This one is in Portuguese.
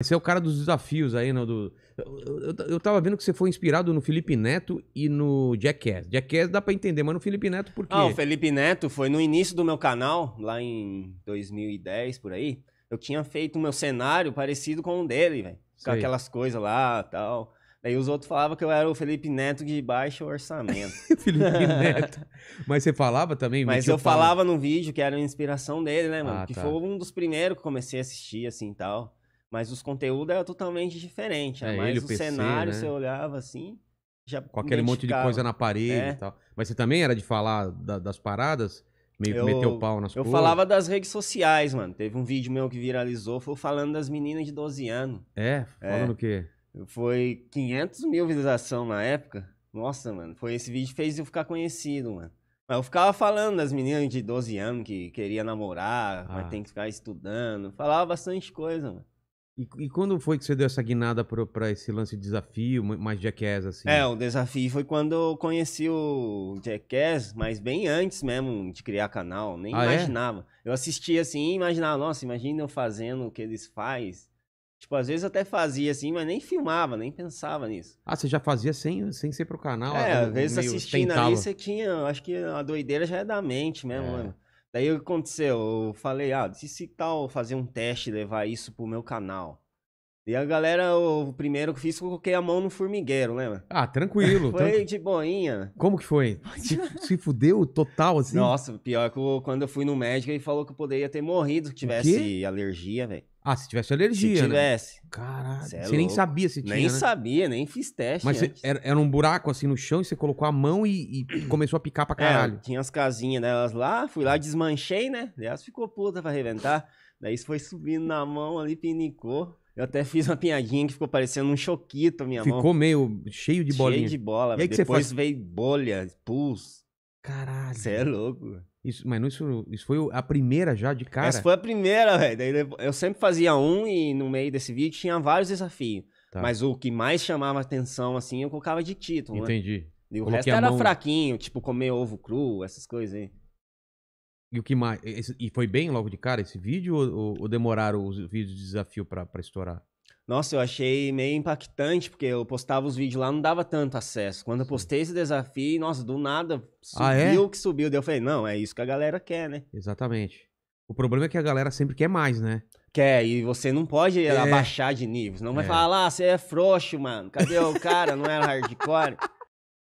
Você é o cara dos desafios aí, né? do... Eu, eu, eu tava vendo que você foi inspirado no Felipe Neto e no Jackass. Jackass dá pra entender, mas no Felipe Neto por quê? Ah, o Felipe Neto foi no início do meu canal, lá em 2010, por aí. Eu tinha feito o meu cenário parecido com o um dele, velho. Com aquelas coisas lá tal. Daí os outros falavam que eu era o Felipe Neto de baixo orçamento. Felipe Neto. Mas você falava também? Mas eu falava no vídeo que era a inspiração dele, né, mano? Ah, que tá. foi um dos primeiros que comecei a assistir, assim, tal. Mas os conteúdos era totalmente diferente. É, mas o, PC, cenário, né? você olhava assim. Já Com aquele monte de coisa na parede é. e tal. Mas você também era de falar da, das paradas? Meio que meteu o pau nas coisas? Eu falava das redes sociais, mano. Teve um vídeo meu que viralizou, foi falando das meninas de 12 anos. É? Falando é. o quê? Foi 500 mil visualização na época. Nossa, mano. Foi esse vídeo que fez eu ficar conhecido, mano. Mas eu ficava falando das meninas de 12 anos que queria namorar, ah. mas tem que ficar estudando. Falava bastante coisa, mano. E, e, quando foi que você deu essa guinada para esse lance de desafio, mais Jackass, assim? É, o desafio foi quando eu conheci o Jackass, mas bem antes mesmo de criar canal, nem ah, é? imaginava. É? Eu assistia assim e imaginava, nossa, imagina eu fazendo o que eles fazem. Tipo, às vezes até fazia assim, mas nem filmava, nem pensava nisso. Ah, você já fazia sem, sem ser pro canal? É, às vezes assistindo tentava. ali, você tinha, acho que a doideira já é da mente mesmo, é. mano. Né? Daí o que aconteceu? Eu falei, ah, e se tal fazer um teste, levar isso pro meu canal? E a galera, o primeiro que fiz, coloquei a mão no formigueiro, lembra? Ah, tranquilo. foi tranquilo. de boinha. Como que foi? Se, se, fudeu total, assim? Nossa, pior que eu, quando eu fui no médico, ele falou que eu poderia ter morrido se tivesse alergia, velho. Ah, se tivesse alergia. Se né? tivesse. Né? Caralho. é você nem sabia se tinha. Nem né? sabia, nem fiz teste. Mas era, era, um buraco assim no chão e você colocou a mão e, e começou a picar pra é, caralho. É, tinha as casinhas delas lá, fui lá, desmanchei, né? Aliás, ficou puta pra reventar. Daí isso foi subindo na mão ali, pinicou. Eu até fiz uma piadinha que ficou parecendo um choquito a minha ficou mão. Ficou meio cheio de bolinha. Cheio de bola. E aí Depois faz... veio bolha, pus. Caralho. Você é louco. Isso, mas não, isso, isso foi a primeira já de cara? Essa foi a primeira, velho. Eu sempre fazia um e no meio desse vídeo tinha vários desafios. Tá. Mas o que mais chamava atenção, assim, eu colocava de título. Né? Entendi. Né? E o Coloquei resto era mão... fraquinho, tipo comer ovo cru, essas coisas aí. E o que mais. E foi bem logo de cara esse vídeo ou, ou demoraram os vídeos de desafio para estourar? Nossa, eu achei meio impactante, porque eu postava os vídeos lá, não dava tanto acesso. Quando eu postei esse desafio, nossa, do nada subiu ah, é? que subiu. Daí eu falei, não, é isso que a galera quer, né? Exatamente. O problema é que a galera sempre quer mais, né? Quer, e você não pode é. abaixar de nível. Não vai é. falar, ah, você é frouxo, mano. Cadê o cara? Não é hardcore.